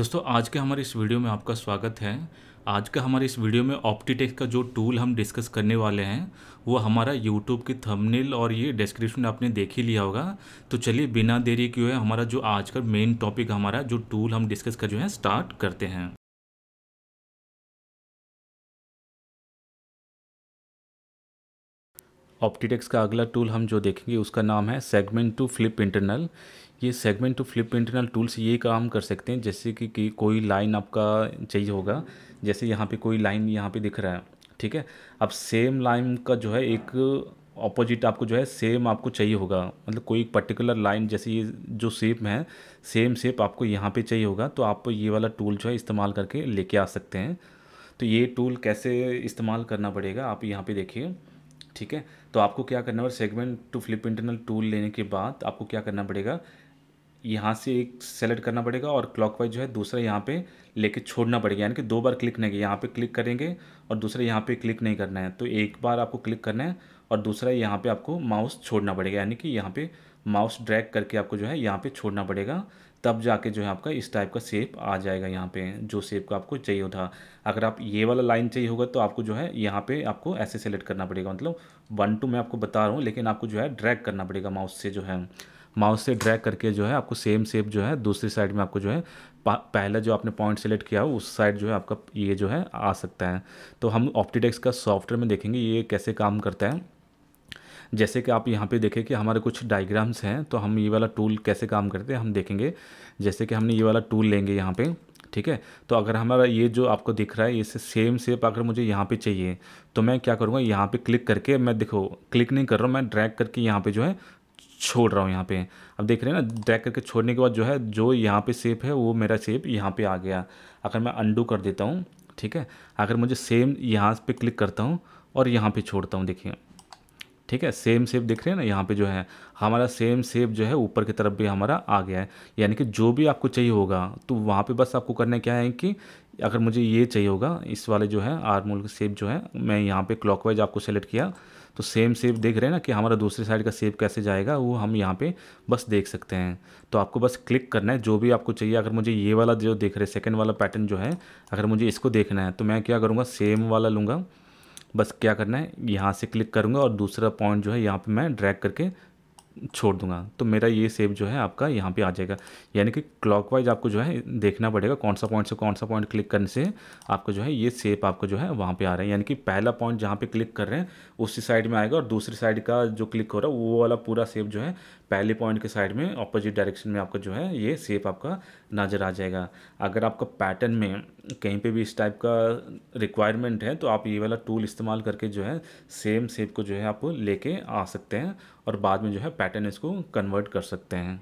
दोस्तों आज के हमारे इस वीडियो में आपका स्वागत है आज का हमारे इस वीडियो में ऑप्टीटेक्स का जो टूल हम डिस्कस करने वाले हैं वो हमारा यूट्यूब की थंबनेल और ये डिस्क्रिप्शन आपने देख ही लिया होगा तो चलिए बिना देरी किए हमारा जो आज का मेन टॉपिक हमारा जो टूल हम डिस्कस कर जो है स्टार्ट करते हैं ऑप्टीटेक्स का अगला टूल हम जो देखेंगे उसका नाम है सेगमेंट टू फ्लिप इंटरनल ये segment to flip internal tool से ये काम कर सकते हैं जैसे कि, कि कोई लाइन आपका चाहिए होगा जैसे यहाँ पे कोई लाइन यहाँ पे दिख रहा है ठीक है अब सेम लाइन का जो है एक ऑपोजिट आपको जो है सेम आपको चाहिए होगा मतलब कोई पर्टिकुलर लाइन जैसे ये जो शेप में है सेम शेप आपको यहाँ पे चाहिए होगा तो आप ये वाला टूल जो है इस्तेमाल करके लेके आ सकते हैं तो ये टूल कैसे इस्तेमाल करना पड़ेगा आप यहाँ पे देखिए ठीक है तो आपको क्या करना पड़ेगा segment to flip internal tool लेने के बाद आपको क्या करना पड़ेगा यहाँ से एक सेलेक्ट करना पड़ेगा और क्लॉकवाइज जो है दूसरा यहाँ पे लेके छोड़ना पड़ेगा यानी कि दो बार क्लिक नहीं यहाँ पे क्लिक करेंगे और दूसरा यहाँ पे क्लिक नहीं करना है तो एक बार आपको क्लिक करना है और दूसरा यहाँ पे आपको माउस छोड़ना पड़ेगा यानी कि यहाँ पे माउस ड्रैग करके आपको जो है यहाँ पे छोड़ना पड़ेगा तब जाके जो है आपका इस टाइप का सेप आ जाएगा यहाँ पे जो सेप का आपको चाहिए होता अगर आप ये वाला लाइन चाहिए होगा तो आपको जो है यहाँ पे आपको ऐसे सेलेक्ट करना पड़ेगा मतलब वन टू मैं आपको बता रहा हूँ लेकिन आपको जो है ड्रैग करना पड़ेगा माउस से जो है माउस से ड्रैग करके जो है आपको सेम सेप जो है दूसरी साइड में आपको जो है पहला जो आपने पॉइंट सेलेक्ट किया हो उस साइड जो है आपका ये जो है आ सकता है तो हम ऑप्टीडेक्स का सॉफ्टवेयर में देखेंगे ये कैसे काम करता है जैसे कि आप यहाँ पे देखें कि हमारे कुछ डायग्राम्स हैं तो हम ये वाला टूल कैसे काम करते हैं हम देखेंगे जैसे कि हमने ये वाला टूल लेंगे यहाँ पे ठीक है तो अगर हमारा ये जो आपको दिख रहा है ये सेम सेप अगर मुझे यहाँ पे चाहिए तो मैं क्या करूँगा यहाँ पे क्लिक करके मैं देखो क्लिक नहीं कर रहा हूँ मैं ड्रैग करके यहाँ पर जो है छोड़ रहा हूँ यहाँ पे अब देख रहे हैं ना ड्रैग करके छोड़ने के बाद जो है जो यहाँ पे सेप है वो मेरा सेप यहाँ पे आ गया अगर मैं अंडू कर देता हूँ ठीक है अगर मुझे सेम यहाँ पे क्लिक करता हूँ और यहाँ पे छोड़ता हूँ देखिए ठीक है सेम सेप देख रहे हैं ना यहाँ पे जो है हमारा सेम सेप जो है ऊपर की तरफ भी हमारा आ गया है यानी कि जो भी आपको चाहिए होगा तो वहाँ पे बस आपको करना क्या है कि अगर मुझे ये चाहिए होगा इस वाले जो है आर्मोल का सेप जो है मैं यहाँ पे क्लॉकवाइज आपको सेलेक्ट किया तो सेम सेप देख रहे हैं ना कि हमारा दूसरी साइड का सेप कैसे जाएगा वो हम यहाँ पे बस देख सकते हैं तो आपको बस क्लिक करना है जो भी आपको चाहिए अगर मुझे ये वाला जो देख रहे सेकेंड वाला पैटर्न जो है अगर मुझे इसको देखना है तो मैं क्या करूँगा सेम वाला लूँगा बस क्या करना है यहाँ से क्लिक करूँगा और दूसरा पॉइंट जो है यहाँ पे मैं ड्रैग करके छोड़ दूंगा तो मेरा ये सेप जो है आपका यहाँ पे आ जाएगा यानी कि क्लॉकवाइज आपको जो है देखना पड़ेगा कौन सा पॉइंट से कौन सा पॉइंट क्लिक करने से आपको जो है ये सेप आपको जो है वहाँ पे आ रहा है यानी कि पहला पॉइंट जहाँ पे क्लिक कर रहे हैं उसी साइड में आएगा और दूसरी साइड का जो क्लिक हो रहा है वो वाला पूरा सेप जो है पहले पॉइंट के साइड में अपोजिट डायरेक्शन में आपका जो है ये सेप आपका नज़र आ जाएगा अगर आपका पैटर्न में कहीं पे भी इस टाइप का रिक्वायरमेंट है तो आप ये वाला टूल इस्तेमाल करके जो है सेम सेप को जो है आप लेके आ सकते हैं और बाद में जो है पैटर्न इसको कन्वर्ट कर सकते हैं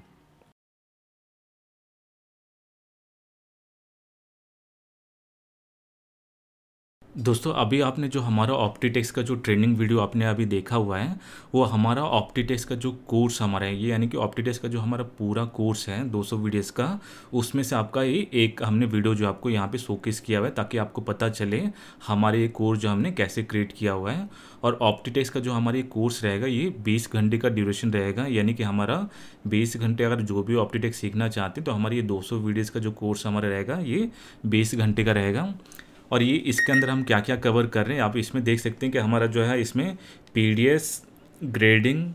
दोस्तों अभी आपने जो हमारा ऑप्टीटेक्स का जो ट्रेनिंग वीडियो आपने अभी देखा हुआ है वो हमारा ऑप्टीटेक्स का जो कोर्स हमारा है ये यानी कि ऑप्टीटेक्स का जो हमारा पूरा कोर्स है 200 वीडियोज़ का उसमें से आपका ये एक हमने वीडियो जो आपको यहाँ पे शोकेस किया हुआ है ताकि आपको पता चले हमारे ये कोर्स जो हमने कैसे क्रिएट किया हुआ है और ऑप्टीटेक्स का जो हमारा ये कोर्स रहेगा ये बीस घंटे का ड्यूरेशन रहेगा यानी कि हमारा बीस घंटे अगर जो भी ऑप्टीटेक्स सीखना चाहते तो हमारे ये दो सौ का जो कोर्स हमारा रहेगा ये बीस घंटे का रहेगा और ये इसके अंदर हम क्या क्या कवर कर रहे हैं आप इसमें देख सकते हैं कि हमारा जो है इसमें P grading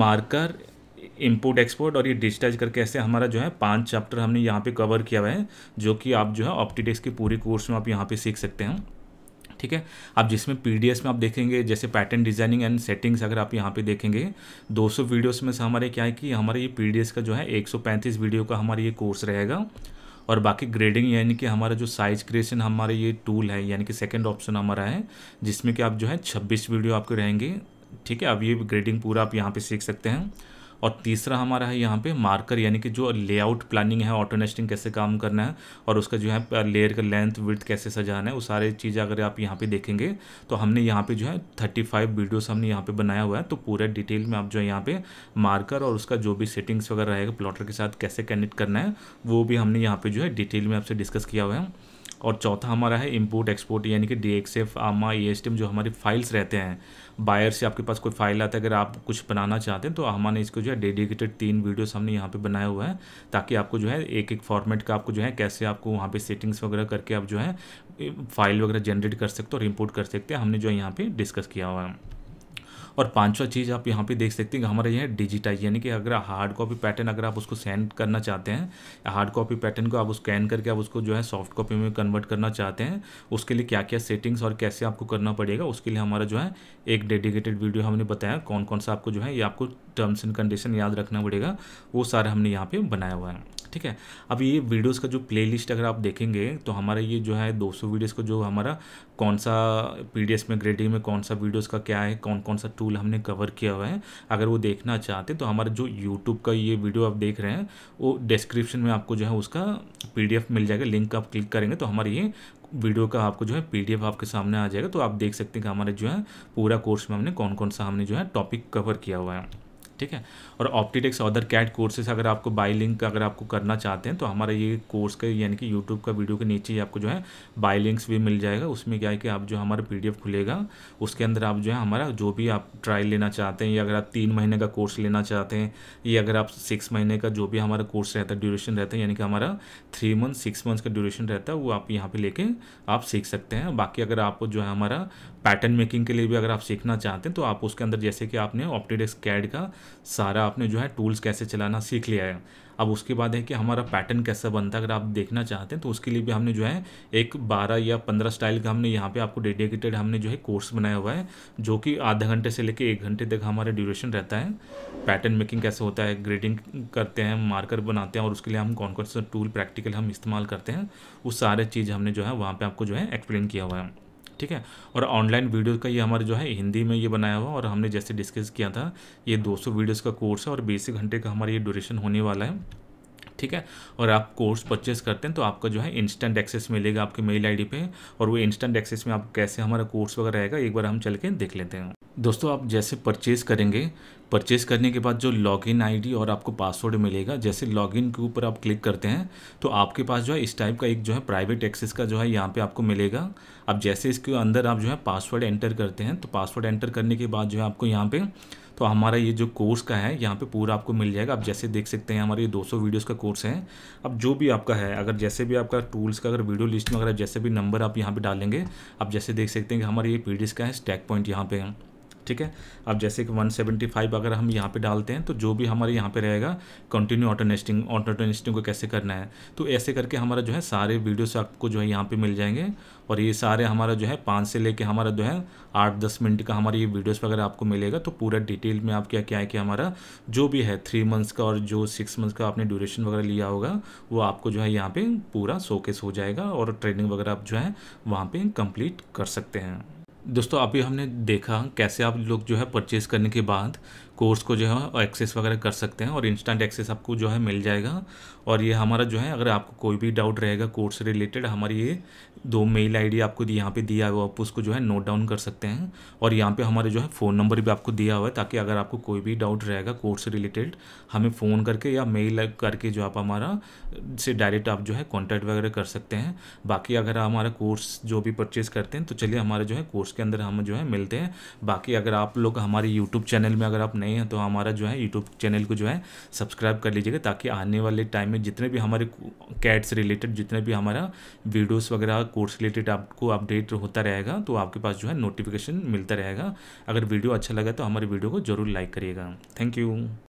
marker import export और ये डिजिटाइज करके ऐसे हमारा जो है पांच चैप्टर हमने यहाँ पे कवर किया हुआ है जो कि आप जो है ऑप्टीटेक्स के पूरे कोर्स में आप यहाँ पे सीख सकते हैं ठीक है आप जिसमें पी में आप देखेंगे जैसे पैटर्न डिजाइनिंग एंड सेटिंग्स अगर आप यहाँ पे देखेंगे 200 वीडियोस में से हमारे क्या है कि हमारे ये पी का जो है एक वीडियो का हमारा ये कोर्स रहेगा और बाकी ग्रेडिंग यानी कि हमारा जो साइज क्रिएशन हमारा ये टूल है यानी कि सेकेंड ऑप्शन हमारा है जिसमें कि आप जो है छब्बीस वीडियो आपके रहेंगे ठीक है अब ये ग्रेडिंग पूरा आप यहाँ पर सीख सकते हैं और तीसरा हमारा है यहाँ पे मार्कर यानी कि जो लेआउट प्लानिंग है ऑटो नेस्टिंग कैसे काम करना है और उसका जो है लेयर का लेंथ विथ कैसे सजाना है वो सारे चीज़ अगर आप यहाँ पे देखेंगे तो हमने यहाँ पे जो है थर्टी फाइव वीडियोज़ हमने यहाँ पे बनाया हुआ है तो पूरा डिटेल में आप जो है यहाँ पे मार्कर और उसका जो भी सेटिंग्स वगैरह रहेगा प्लॉटर के साथ कैसे कनेक्ट करना है वो भी हमने यहाँ पे जो है डिटेल में आपसे डिस्कस किया हुआ है और चौथा हमारा है इम्पोर्ट एक्सपोर्ट यानी कि डी एक्स एफ आमा ई एस टी एम जो हमारी फाइल्स रहते हैं बायर से आपके पास कोई फाइल आता है अगर आप कुछ बनाना चाहते हैं तो हमारे इसको जो है डेडिकेटेड तीन वीडियोस हमने यहाँ पे बनाए हुए हैं ताकि आपको जो है एक एक फॉर्मेट का आपको जो है कैसे आपको वहाँ पे सेटिंग्स वगैरह करके आप जो है फाइल वगैरह जनरेट कर सकते हो और इम्पोर्ट कर सकते हैं हमने जो है यहाँ पर डिस्कस किया हुआ है और पाँचवा चीज़ आप यहाँ पे देख सकते हैं कि हमारा यहाँ डिजिटाइज यानी कि अगर हार्ड कॉपी पैटर्न अगर आप उसको सेंड करना चाहते हैं हार्ड कॉपी पैटर्न को आप स्कैन करके आप उसको जो है सॉफ्ट कॉपी में कन्वर्ट करना चाहते हैं उसके लिए क्या क्या सेटिंग्स और कैसे आपको करना पड़ेगा उसके लिए हमारा जो है एक डेडिकेटेड वीडियो हमने बताया कौन कौन सा आपको जो है ये आपको टर्म्स एंड कंडीशन याद रखना पड़ेगा वो सारा हमने यहाँ पे बनाया हुआ है ठीक है अब ये वीडियोस का जो प्लेलिस्ट अगर आप देखेंगे तो हमारा ये जो है 200 वीडियोस का जो हमारा कौन सा पी में ग्रेडिंग में कौन सा वीडियोस का क्या है कौन कौन सा टूल हमने कवर किया हुआ है अगर वो देखना चाहते तो हमारा जो यूट्यूब का ये वीडियो आप देख रहे हैं वो डिस्क्रिप्शन में आपको जो है उसका पी मिल जाएगा लिंक आप क्लिक करेंगे तो हमारे ये वीडियो का आपको जो है पीडीएफ आपके सामने आ जाएगा तो आप देख सकते हैं कि हमारे जो है पूरा कोर्स में हमने कौन कौन सा हमने जो है टॉपिक कवर किया हुआ है ठीक है और ऑप्टीटेक्स अदर कैट कोर्सेस अगर आपको बाई लिंक अगर आपको करना चाहते हैं तो हमारा ये कोर्स का यानी कि यूट्यूब का वीडियो के नीचे ही आपको जो है बाई लिंक्स भी मिल जाएगा उसमें क्या है कि आप जो हमारा पी खुलेगा उसके अंदर आप जो है हमारा जो भी आप ट्रायल लेना चाहते हैं या अगर आप तीन महीने का कोर्स लेना चाहते हैं या अगर आप सिक्स महीने का जो भी हमारा कोर्स रहता है ड्यूरेशन रहता है यानी कि हमारा थ्री मंथ सिक्स मंथ्स का ड्यूरेशन रहता है वो आप यहाँ पर लेके आप सीख सकते हैं बाकी अगर आप जो है हमारा पैटर्न मेकिंग के लिए भी अगर आप सीखना चाहते हैं तो आप उसके अंदर जैसे कि आपने ऑप्टीडेक्स कैड का सारा आपने जो है टूल्स कैसे चलाना सीख लिया है अब उसके बाद है कि हमारा पैटर्न कैसा बनता है अगर आप देखना चाहते हैं तो उसके लिए भी हमने जो है एक बारह या पंद्रह स्टाइल का हमने यहाँ पे आपको डेडिकेटेड हमने जो है कोर्स बनाया हुआ है जो कि आधा घंटे से लेकर एक घंटे तक हमारा ड्यूरेशन रहता है पैटर्न मेकिंग कैसे होता है ग्रेडिंग करते हैं मार्कर बनाते हैं और उसके लिए हम कौन कौन सा टूल प्रैक्टिकल हम इस्तेमाल करते हैं वो सारे चीज़ हमने जो है वहाँ पर आपको जो है एक्सप्लेन किया हुआ है ठीक है और ऑनलाइन वीडियो का ये हमारे जो है हिंदी में ये बनाया हुआ और हमने जैसे डिस्कस किया था ये 200 वीडियोज़ का कोर्स है और बीस घंटे का हमारा ये ड्यूरेशन होने वाला है ठीक है और आप कोर्स परचेस करते हैं तो आपका जो है इंस्टेंट एक्सेस मिलेगा आपके मेल आईडी पे और वो इंस्टेंट एक्सेस में आप कैसे हमारा कोर्स वगैरह रहेगा एक बार हम चल के देख लेते हैं दोस्तों आप जैसे परचेज़ करेंगे परचेज़ करने के बाद जो लॉगिन आईडी और आपको पासवर्ड मिलेगा जैसे लॉगिन के ऊपर आप क्लिक करते हैं तो आपके पास जो है इस टाइप का एक जो है प्राइवेट एक्सेस का जो है यहाँ पे आपको मिलेगा अब जैसे इसके अंदर आप जो है पासवर्ड एंटर करते हैं तो पासवर्ड एंटर करने के बाद जो है आपको यहाँ पर तो हमारा ये जो कोर्स का है यहाँ पे पूरा आपको मिल जाएगा आप जैसे देख सकते हैं हमारे ये 200 वीडियोस का कोर्स है अब जो भी आपका है अगर जैसे भी आपका टूल्स का अगर वीडियो लिस्ट में अगर जैसे भी नंबर आप यहाँ पे डालेंगे आप जैसे देख सकते हैं कि हमारे ये पी का है स्टैक पॉइंट यहाँ पे ठीक है अब जैसे कि 175 अगर हम यहाँ पे डालते हैं तो जो भी हमारे यहाँ पे रहेगा continue auto nesting auto nesting को कैसे करना है तो ऐसे करके हमारा जो है सारे वीडियोस आपको जो है यहाँ पे मिल जाएंगे और ये सारे हमारा जो है पाँच से लेके हमारा जो है आठ दस मिनट का हमारे ये वीडियोस वगैरह आपको मिलेगा तो पूरा डिटेल में आप क्या क्या है कि हमारा जो भी है थ्री मंथ्स का और जो सिक्स मंथ्स का आपने ड्यूरेशन वगैरह लिया होगा वो आपको जो है यहाँ पर पूरा शोकेस हो जाएगा और ट्रेनिंग वगैरह आप जो है वहाँ पर कंप्लीट कर सकते हैं दोस्तों अभी हमने देखा कैसे आप लोग जो है परचेज़ करने के बाद कोर्स को जो है एक्सेस वगैरह कर सकते हैं और इंस्टेंट एक्सेस आपको जो है मिल जाएगा और ये हमारा जो है अगर आपको कोई भी डाउट रहेगा कोर्स रिलेटेड हमारी ये दो मेल आईडी आपको यहाँ पे दिया हुआ आप उसको जो है नोट डाउन कर सकते हैं और यहाँ पे हमारे जो है फ़ोन नंबर भी आपको दिया हुआ है ताकि अगर आपको कोई भी डाउट रहेगा कोर्स रिलेटेड हमें फ़ोन करके या मेल करके जो आप हमारा से डायरेक्ट आप जो है कॉन्टैक्ट वगैरह कर सकते हैं बाकी अगर हमारा कोर्स जो भी परचेज़ करते हैं तो चलिए हमारा जो है कोर्स उसके अंदर हम जो है मिलते हैं बाकी अगर आप लोग हमारे यूट्यूब चैनल में अगर आप नए हैं तो हमारा जो है यूट्यूब चैनल को जो है सब्सक्राइब कर लीजिएगा ताकि आने वाले टाइम में जितने भी हमारे कैट्स से रिलेटेड जितने भी हमारा वीडियोस वगैरह कोर्स रिलेटेड आपको अपडेट होता रहेगा तो आपके पास जो है नोटिफिकेशन मिलता रहेगा अगर वीडियो अच्छा लगा तो हमारे वीडियो को जरूर लाइक करिएगा थैंक यू